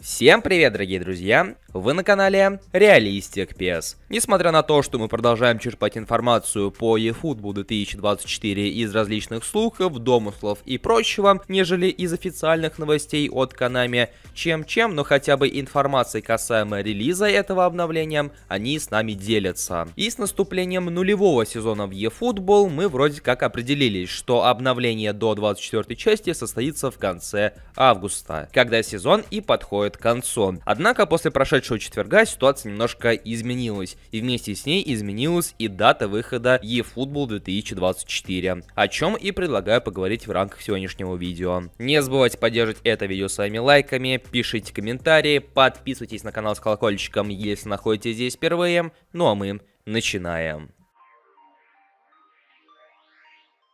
Всем привет, дорогие друзья! Вы на канале Реалистик PS. Несмотря на то, что мы продолжаем черпать информацию по eFootball 2024 из различных слухов, домыслов и прочего, нежели из официальных новостей от Konami, чем-чем, но хотя бы информацией касаемо релиза этого обновления, они с нами делятся. И с наступлением нулевого сезона в eFootball мы вроде как определились, что обновление до 24 части состоится в конце августа, когда сезон и подходит подходит к концу. Однако после прошедшего четверга ситуация немножко изменилась, и вместе с ней изменилась и дата выхода eFootball 2024, о чем и предлагаю поговорить в рамках сегодняшнего видео. Не забывайте поддерживать это видео своими лайками, пишите комментарии, подписывайтесь на канал с колокольчиком, если находитесь здесь впервые, ну а мы начинаем.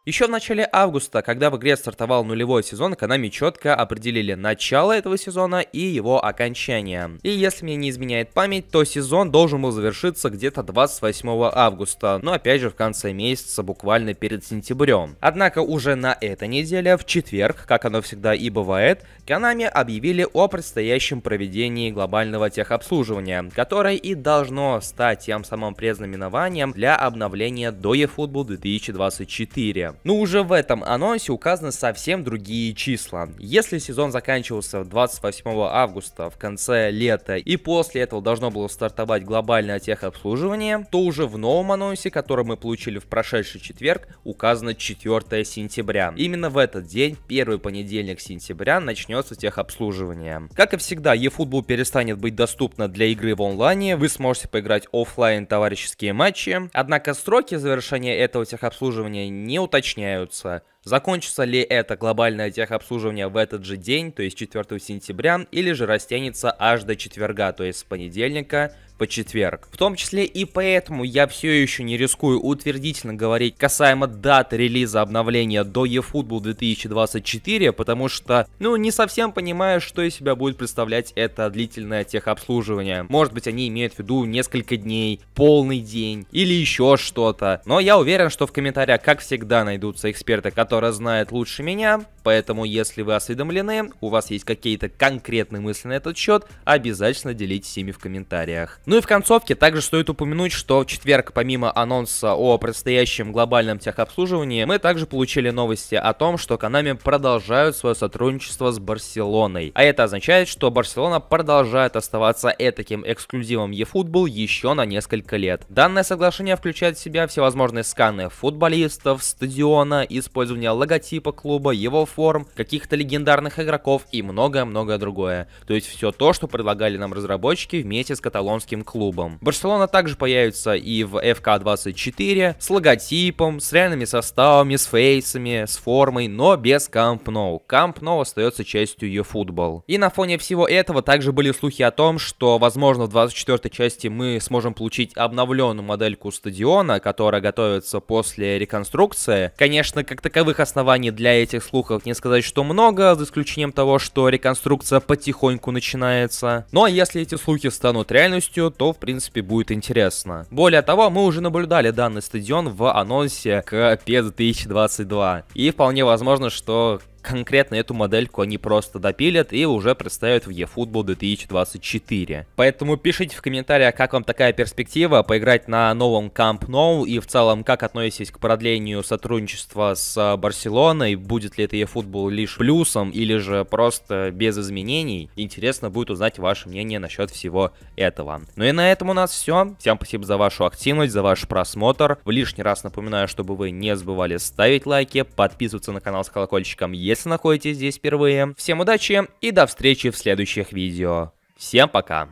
Еще в начале августа, когда в игре стартовал нулевой сезон, канами четко определили начало этого сезона и его окончание. И если мне не изменяет память, то сезон должен был завершиться где-то 28 августа, но ну, опять же в конце месяца, буквально перед сентябрем. Однако уже на этой неделе, в четверг, как оно всегда и бывает, канами объявили о предстоящем проведении глобального техобслуживания, которое и должно стать тем самым предзнаменованием для обновления до eFootball 2024 сезона. Ну, Но уже в этом анонсе указаны совсем другие числа. Если сезон заканчивался 28 августа, в конце лета, и после этого должно было стартовать глобальное техобслуживание, то уже в новом анонсе, который мы получили в прошедший четверг, указано 4 сентября. Именно в этот день, первый понедельник сентября, начнется техобслуживание. Как и всегда, eFootball перестанет быть доступно для игры в онлайне, вы сможете поиграть офлайн товарищеские матчи, однако сроки завершения этого техобслуживания не уточнены уточняются Закончится ли это глобальное техобслуживание в этот же день, то есть 4 сентября, или же растянется аж до четверга, то есть с понедельника по четверг. В том числе и поэтому я все еще не рискую утвердительно говорить касаемо даты релиза обновления до eFootball 2024, потому что, ну, не совсем понимаю, что из себя будет представлять это длительное техобслуживание. Может быть, они имеют в виду несколько дней, полный день или еще что-то. Но я уверен, что в комментариях, как всегда, найдутся эксперты, которые Тора знает лучше меня, поэтому если вы осведомлены, у вас есть какие-то конкретные мысли на этот счет, обязательно делитесь ими в комментариях. Ну и в концовке также стоит упомянуть, что в четверг, помимо анонса о предстоящем глобальном техобслуживании, мы также получили новости о том, что канами продолжают свое сотрудничество с Барселоной. А это означает, что Барселона продолжает оставаться этаким эксклюзивом eFootball еще на несколько лет. Данное соглашение включает в себя всевозможные сканы футболистов, стадиона, использование изменения логотипа клуба, его форм, каких-то легендарных игроков и многое-многое другое. То есть все то, что предлагали нам разработчики вместе с каталонским клубом. Барселона также появится и в FK24 с логотипом, с реальными составами, с фейсами, с формой, но без Camp Nou. Camp Nou остается частью ее футбол. И на фоне всего этого также были слухи о том, что, возможно, в 24 части мы сможем получить обновленную модельку стадиона, которая готовится после реконструкции. Конечно, как таковых правовых оснований для этих слухов не сказать, что много, за исключением того, что реконструкция потихоньку начинается. Но ну, а если эти слухи станут реальностью, то в принципе будет интересно. Более того, мы уже наблюдали данный стадион в анонсе к PES 2022. И вполне возможно, что конкретно эту модельку они просто допилят и уже представят в eFootball 2024. Поэтому пишите в комментариях, как вам такая перспектива поиграть на новом Camp Nou и в целом как относитесь к продлению сотрудничества с э, Барселоной, будет ли это eFootball лишь плюсом или же просто без изменений. Интересно будет узнать ваше мнение насчет всего этого. Ну и на этом у нас все. Всем спасибо за вашу активность, за ваш просмотр. В лишний раз напоминаю, чтобы вы не забывали ставить лайки, подписываться на канал с колокольчиком, если если находитесь здесь впервые. Всем удачи и до встречи в следующих видео. Всем пока.